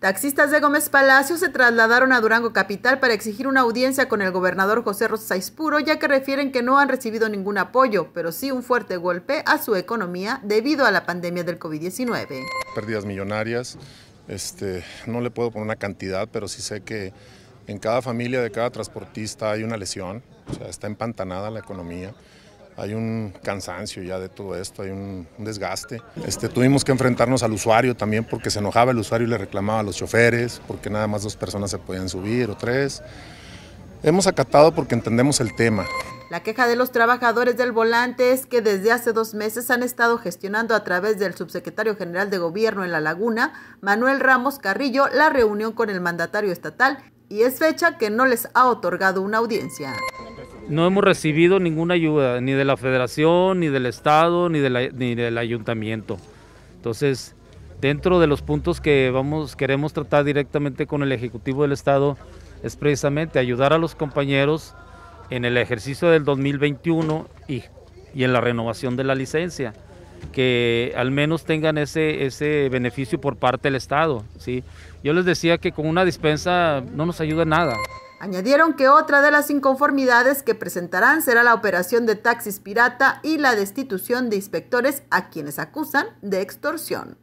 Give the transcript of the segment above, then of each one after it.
Taxistas de Gómez Palacio se trasladaron a Durango Capital para exigir una audiencia con el gobernador José Rosa Puro, ya que refieren que no han recibido ningún apoyo, pero sí un fuerte golpe a su economía debido a la pandemia del COVID-19. Pérdidas millonarias, este, no le puedo poner una cantidad, pero sí sé que en cada familia de cada transportista hay una lesión, o sea, está empantanada la economía hay un cansancio ya de todo esto, hay un, desgaste. Este, tuvimos que enfrentarnos al usuario también porque se enojaba el usuario y le reclamaba a los choferes, porque nada más dos personas se podían subir o tres. Hemos acatado porque entendemos el tema. La queja de los trabajadores del volante es que desde hace dos meses han estado gestionando a través del subsecretario general de gobierno en La Laguna, Manuel Ramos Carrillo, la reunión con el mandatario estatal y es fecha que no les ha otorgado una audiencia no hemos recibido ninguna ayuda, ni de la federación, ni del Estado, ni, del ayuntamiento. Entonces, dentro de los puntos que vamos, queremos tratar directamente con el Ejecutivo del Estado es precisamente ayudar a los compañeros en el ejercicio del 2021 y, en la renovación de la licencia, que al menos tengan ese, ese beneficio por parte del Estado. ¿sí? Yo les decía que con una dispensa no nos ayuda nada. Añadieron que otra de las inconformidades que presentarán será la operación de taxis pirata y la destitución de inspectores a quienes acusan de extorsión.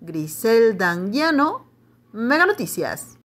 Grisel Dangiano, Mega Noticias.